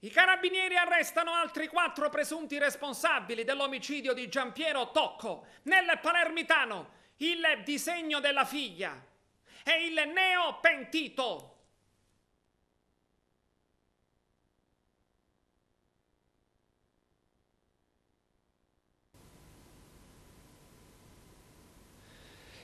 I carabinieri arrestano altri quattro presunti responsabili dell'omicidio di Giampiero Tocco nel Palermitano, il disegno della figlia e il neo pentito.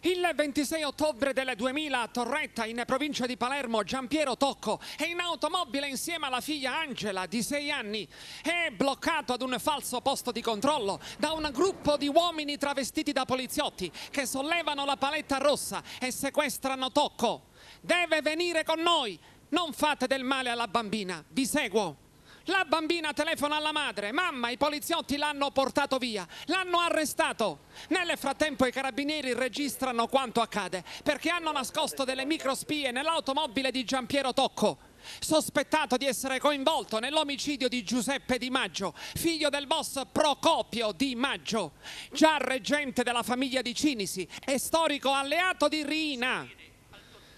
Il 26 ottobre del 2000 a Torretta, in provincia di Palermo, Giampiero Tocco è in automobile insieme alla figlia Angela di 6 anni. È bloccato ad un falso posto di controllo da un gruppo di uomini travestiti da poliziotti che sollevano la paletta rossa e sequestrano Tocco. Deve venire con noi! Non fate del male alla bambina, vi seguo! La bambina telefona alla madre, mamma, i poliziotti l'hanno portato via, l'hanno arrestato. Nel frattempo i carabinieri registrano quanto accade, perché hanno nascosto delle microspie nell'automobile di Giampiero Tocco sospettato di essere coinvolto nell'omicidio di Giuseppe Di Maggio, figlio del boss Procopio Di Maggio, già reggente della famiglia di Cinisi e storico alleato di Rina.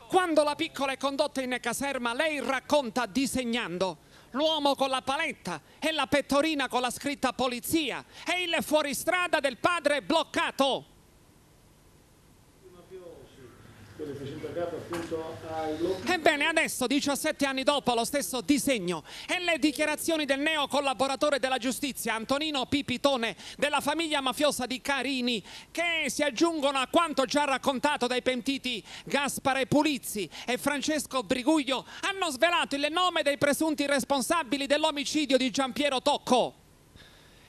Quando la piccola è condotta in caserma, lei racconta disegnando l'uomo con la paletta e la pettorina con la scritta polizia e il fuoristrada del padre bloccato legato appunto al... Ebbene, adesso, 17 anni dopo, lo stesso disegno e le dichiarazioni del neo collaboratore della giustizia, Antonino Pipitone, della famiglia mafiosa di Carini, che si aggiungono a quanto già raccontato dai pentiti Gaspare Pulizzi e Francesco Briguglio, hanno svelato il nome dei presunti responsabili dell'omicidio di Giampiero Tocco.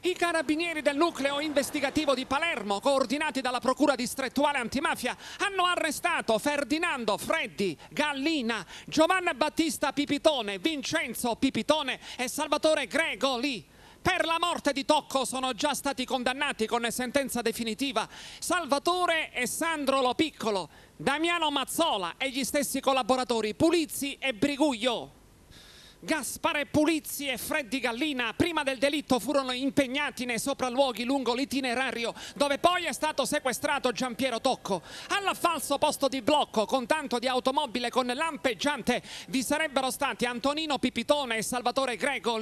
I carabinieri del nucleo investigativo di Palermo, coordinati dalla Procura distrettuale antimafia, hanno arrestato Ferdinando Freddi, Gallina, Giovanna Battista Pipitone, Vincenzo Pipitone e Salvatore Gregoli. Per la morte di Tocco sono già stati condannati con sentenza definitiva Salvatore e Sandro Lo Piccolo, Damiano Mazzola e gli stessi collaboratori Pulizzi e Briguglio. Gaspare Pulizzi e Freddi Gallina prima del delitto furono impegnati nei sopralluoghi lungo l'itinerario dove poi è stato sequestrato Giampiero Tocco. Al falso posto di blocco con tanto di automobile con lampeggiante vi sarebbero stati Antonino Pipitone e Salvatore Greco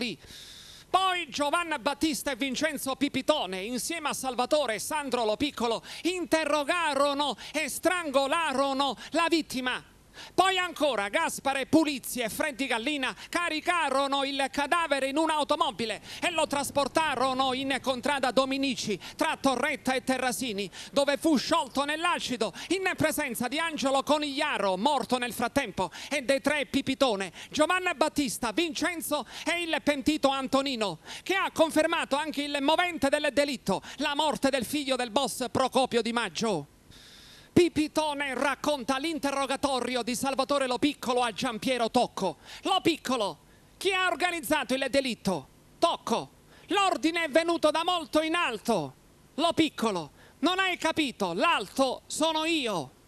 Poi Giovanna Battista e Vincenzo Pipitone, insieme a Salvatore e Sandro Lo Piccolo, interrogarono e strangolarono la vittima poi ancora Gaspare Pulizzi e Frenti Gallina caricarono il cadavere in un'automobile e lo trasportarono in contrada Dominici tra Torretta e Terrasini dove fu sciolto nell'acido in presenza di Angelo Conigliaro morto nel frattempo e dei tre Pipitone, Giovanni Battista, Vincenzo e il pentito Antonino che ha confermato anche il movente del delitto, la morte del figlio del boss Procopio Di Maggio. Pipitone racconta l'interrogatorio di Salvatore Lo Piccolo a Giampiero Tocco. Lo Piccolo, chi ha organizzato il delitto? Tocco, l'ordine è venuto da molto in alto. Lo Piccolo, non hai capito, l'alto sono io.